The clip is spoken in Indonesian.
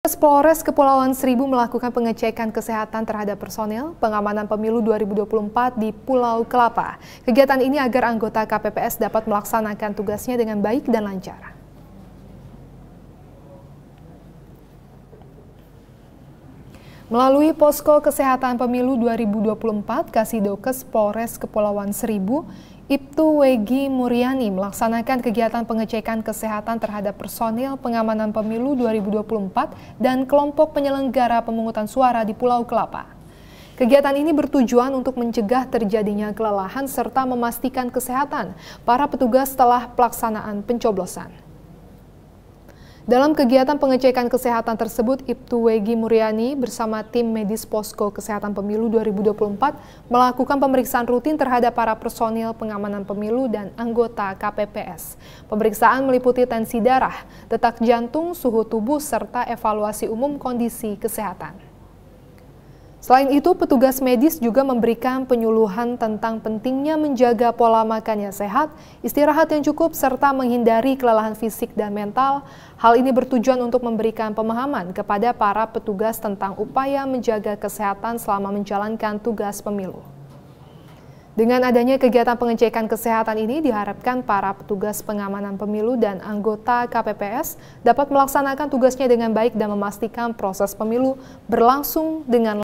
Polres Kepulauan Seribu melakukan pengecekan kesehatan terhadap personel pengamanan pemilu 2024 di Pulau Kelapa. Kegiatan ini agar anggota KPPS dapat melaksanakan tugasnya dengan baik dan lancar. Melalui Posko Kesehatan Pemilu 2024 Kasidokes Polres Kepulauan Seribu Ibtu Wegi Muriani melaksanakan kegiatan pengecekan kesehatan terhadap personil pengamanan pemilu 2024 dan kelompok penyelenggara pemungutan suara di Pulau Kelapa. Kegiatan ini bertujuan untuk mencegah terjadinya kelelahan serta memastikan kesehatan para petugas setelah pelaksanaan pencoblosan. Dalam kegiatan pengecekan kesehatan tersebut, Ibtu Wegi Muryani bersama tim medis Posko Kesehatan Pemilu 2024 melakukan pemeriksaan rutin terhadap para personil pengamanan pemilu dan anggota KPPS. Pemeriksaan meliputi tensi darah, detak jantung, suhu tubuh, serta evaluasi umum kondisi kesehatan. Selain itu, petugas medis juga memberikan penyuluhan tentang pentingnya menjaga pola makan yang sehat, istirahat yang cukup, serta menghindari kelelahan fisik dan mental. Hal ini bertujuan untuk memberikan pemahaman kepada para petugas tentang upaya menjaga kesehatan selama menjalankan tugas pemilu. Dengan adanya kegiatan pengecekan kesehatan ini diharapkan para petugas pengamanan pemilu dan anggota KPPS dapat melaksanakan tugasnya dengan baik dan memastikan proses pemilu berlangsung dengan